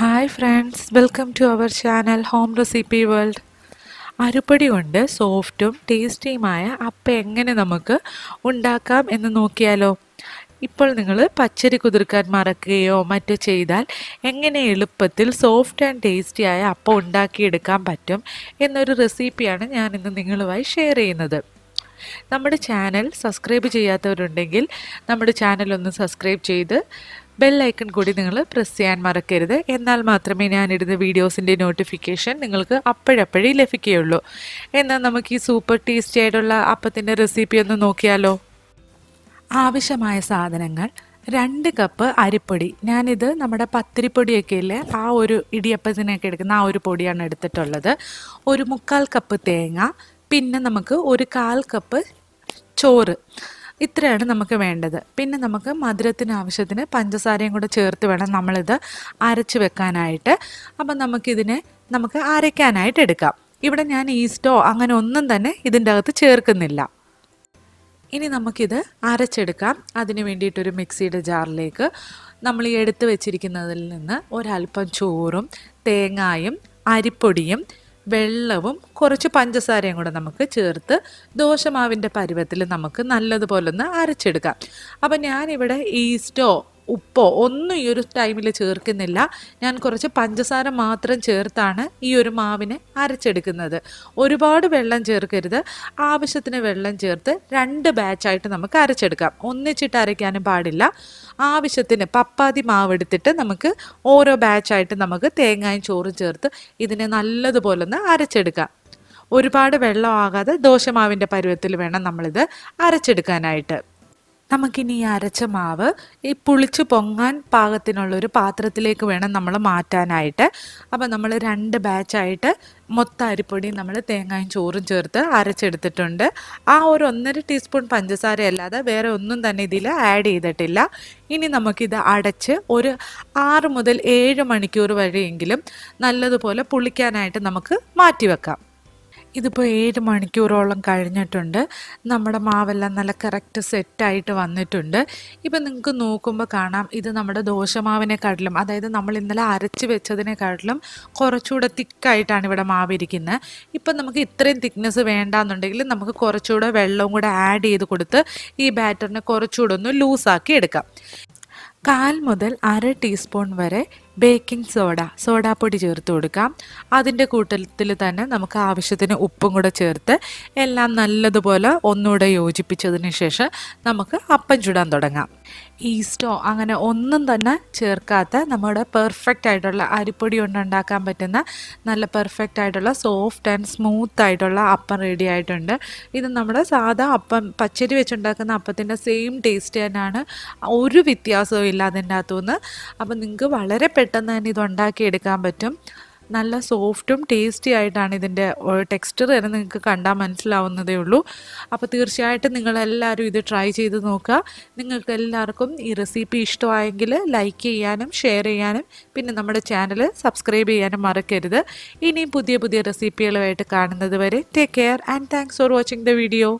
hi friends welcome to our channel home recipe world അരുപ്പടി കൊണ്ട് സോഫ്റ്റും ടേസ്റ്റിയുമായ അപ്പം എങ്ങനെ നമുക്ക് ഉണ്ടാക്കാം എന്ന് നോക്കിയാലോ ഇപ്പോൾ നിങ്ങൾ പച്ചരി കുതിർക്കാൻ മറക്കുകയോ മറ്റോ ചെയ്താൽ എങ്ങനെ എളുപ്പത്തിൽ സോഫ്റ്റ് ആൻഡ് ടേസ്റ്റിയായ അപ്പം ഉണ്ടാക്കിയെടുക്കാൻ പറ്റും എന്നൊരു റെസിപ്പിയാണ് ഞാൻ ഇന്ന് നിങ്ങളുമായി ഷെയർ ചെയ്യുന്നത് നമ്മുടെ ചാനൽ സബ്സ്ക്രൈബ് ചെയ്യാത്തവരുണ്ടെങ്കിൽ നമ്മുടെ ചാനൽ ഒന്ന് സബ്സ്ക്രൈബ് ചെയ്ത് ബെല്ലൈക്കൺ കൂടി നിങ്ങൾ പ്രസ് ചെയ്യാൻ മറക്കരുത് എന്നാൽ മാത്രമേ ഞാനിടുന്ന വീഡിയോസിൻ്റെ നോട്ടിഫിക്കേഷൻ നിങ്ങൾക്ക് അപ്പോഴപ്പോഴേ ലഭിക്കുകയുള്ളൂ എന്നാൽ നമുക്ക് ഈ സൂപ്പർ ടേസ്റ്റി ആയിട്ടുള്ള അപ്പത്തിൻ്റെ റെസിപ്പി ഒന്ന് നോക്കിയാലോ ആവശ്യമായ സാധനങ്ങൾ രണ്ട് കപ്പ് അരിപ്പൊടി ഞാനിത് നമ്മുടെ പത്തിരിപ്പൊടിയൊക്കെ ഇല്ലേ ആ ഒരു ഇടിയപ്പത്തിനൊക്കെ എടുക്കുന്ന ആ ഒരു പൊടിയാണ് എടുത്തിട്ടുള്ളത് ഒരു മുക്കാൽ കപ്പ് തേങ്ങ പിന്നെ നമുക്ക് ഒരു കാൽ കപ്പ് ചോറ് ഇത്രയാണ് നമുക്ക് വേണ്ടത് പിന്നെ നമുക്ക് മധുരത്തിന് ആവശ്യത്തിന് പഞ്ചസാരയും കൂടെ ചേർത്ത് വേണം നമ്മളിത് അരച്ച് വെക്കാനായിട്ട് അപ്പം നമുക്കിതിനെ നമുക്ക് അരയ്ക്കാനായിട്ട് എടുക്കാം ഇവിടെ ഞാൻ ഈസ്റ്റോ അങ്ങനെ ഒന്നും തന്നെ ഇതിൻ്റെ അകത്ത് ചേർക്കുന്നില്ല ഇനി നമുക്കിത് അരച്ചെടുക്കാം അതിന് വേണ്ടിയിട്ടൊരു മിക്സിയുടെ ജാറിലേക്ക് നമ്മൾ ഈ എടുത്ത് വെച്ചിരിക്കുന്നതിൽ നിന്ന് ഒരല്പം ചോറും തേങ്ങായും അരിപ്പൊടിയും വെള്ളവും കുറച്ച് പഞ്ചസാരയും കൂടെ നമുക്ക് ചേർത്ത് ദോശമാവിൻ്റെ പരുവത്തിൽ നമുക്ക് നല്ലതുപോലെ ഒന്ന് അരച്ചെടുക്കാം അപ്പോൾ ഞാനിവിടെ ഈസ്റ്റോ ഉപ്പോ ഒന്നും ഈ ഒരു ടൈമിൽ ചേർക്കുന്നില്ല ഞാൻ കുറച്ച് പഞ്ചസാര മാത്രം ചേർത്താണ് ഈ ഒരു മാവിനെ അരച്ചെടുക്കുന്നത് ഒരുപാട് വെള്ളം ചേർക്കരുത് ആവശ്യത്തിന് വെള്ളം ചേർത്ത് രണ്ട് ബാച്ചായിട്ട് നമുക്ക് അരച്ചെടുക്കാം ഒന്നിച്ചിട്ട് അരയ്ക്കാനും പാടില്ല ആവശ്യത്തിന് പപ്പാതി മാവ് എടുത്തിട്ട് നമുക്ക് ഓരോ ബാച്ചായിട്ട് നമുക്ക് തേങ്ങയും ചോറും ചേർത്ത് ഇതിനെ നല്ലതുപോലെ ഒന്ന് അരച്ചെടുക്കാം ഒരുപാട് വെള്ളമാകാതെ ദോശമാവിൻ്റെ പരുവത്തിൽ വേണം നമ്മളിത് അരച്ചെടുക്കാനായിട്ട് നമുക്കിനി ഈ അരച്ച മാവ് ഈ പുളിച്ച് പൊങ്ങാൻ പാകത്തിനുള്ളൊരു പാത്രത്തിലേക്ക് വേണം നമ്മൾ മാറ്റാനായിട്ട് അപ്പോൾ നമ്മൾ രണ്ട് ബാച്ചായിട്ട് മൊത്ത അരിപ്പൊടി നമ്മൾ തേങ്ങയും ചോറും ചേർത്ത് അരച്ചെടുത്തിട്ടുണ്ട് ആ ഒരു ഒന്നര ടീസ്പൂൺ പഞ്ചസാര അല്ലാതെ വേറെ ഒന്നും തന്നെ ഇതിൽ ആഡ് ചെയ്തിട്ടില്ല ഇനി നമുക്കിത് അടച്ച് ഒരു ആറ് മുതൽ ഏഴ് മണിക്കൂർ വരെയെങ്കിലും നല്ലതുപോലെ പുളിക്കാനായിട്ട് നമുക്ക് മാറ്റി വെക്കാം ഇതിപ്പോൾ ഏഴ് മണിക്കൂറോളം കഴിഞ്ഞിട്ടുണ്ട് നമ്മുടെ മാവെല്ലാം നല്ല കറക്റ്റ് സെറ്റായിട്ട് വന്നിട്ടുണ്ട് ഇപ്പം നിങ്ങൾക്ക് നോക്കുമ്പോൾ കാണാം ഇത് നമ്മുടെ ദോശമാവിനെക്കാട്ടിലും അതായത് നമ്മൾ ഇന്നലെ അരച്ച് വെച്ചതിനെക്കാട്ടിലും കുറച്ചുകൂടെ തിക്കായിട്ടാണ് ഇവിടെ മാവ് ഇരിക്കുന്നത് ഇപ്പം നമുക്ക് ഇത്രയും തിക്നെസ് വേണ്ടാന്നുണ്ടെങ്കിൽ നമുക്ക് കുറച്ചുകൂടെ വെള്ളവും കൂടെ ആഡ് ചെയ്ത് കൊടുത്ത് ഈ ബാറ്ററിനെ കുറച്ചുകൂടെ ഒന്ന് ലൂസാക്കി എടുക്കാം കാൽ മുതൽ അര ടീസ്പൂൺ വരെ ബേക്കിംഗ് സോഡ സോഡാപ്പൊടി ചേർത്ത് കൊടുക്കാം അതിൻ്റെ കൂട്ടത്തിൽ തന്നെ നമുക്ക് ആവശ്യത്തിന് ഉപ്പും കൂടെ ചേർത്ത് എല്ലാം നല്ലതുപോലെ ഒന്നുകൂടെ യോജിപ്പിച്ചതിന് ശേഷം നമുക്ക് അപ്പം ചുടാൻ തുടങ്ങാം ഈസ്റ്റോ അങ്ങനെ ഒന്നും തന്നെ ചേർക്കാത്ത നമ്മുടെ പെർഫെക്റ്റ് ആയിട്ടുള്ള അരിപ്പൊടി കൊണ്ട് ഉണ്ടാക്കാൻ പറ്റുന്ന നല്ല പെർഫെക്റ്റ് ആയിട്ടുള്ള സോഫ്റ്റ് ആൻഡ് സ്മൂത്ത് ആയിട്ടുള്ള അപ്പം റെഡി ആയിട്ടുണ്ട് ഇത് നമ്മുടെ സാധാ അപ്പം പച്ചരി വെച്ചുണ്ടാക്കുന്ന അപ്പത്തിൻ്റെ സെയിം ടേസ്റ്റ് തന്നെയാണ് ഒരു വ്യത്യാസവും ഇല്ല അതിൻ്റെ അകത്തുനിന്ന് അപ്പം നിങ്ങൾക്ക് വളരെ പെട്ടെന്ന് തന്നെ ഇത് ഉണ്ടാക്കിയെടുക്കാൻ പറ്റും നല്ല സോഫ്റ്റും ടേസ്റ്റി ആയിട്ടാണ് ഇതിൻ്റെ ടെക്സ്ചർ തന്നെ നിങ്ങൾക്ക് കണ്ടാൽ മനസ്സിലാവുന്നതേ ഉള്ളൂ അപ്പോൾ തീർച്ചയായിട്ടും നിങ്ങളെല്ലാവരും ഇത് ട്രൈ ചെയ്ത് നോക്കുക നിങ്ങൾക്ക് എല്ലാവർക്കും ഈ റെസിപ്പി ഇഷ്ടമായെങ്കിൽ ലൈക്ക് ചെയ്യാനും ഷെയർ ചെയ്യാനും പിന്നെ നമ്മുടെ ചാനൽ സബ്സ്ക്രൈബ് ചെയ്യാനും മറക്കരുത് ഇനിയും പുതിയ പുതിയ റെസിപ്പികളുമായിട്ട് കാണുന്നത് വരെ take care and thanks for watching the video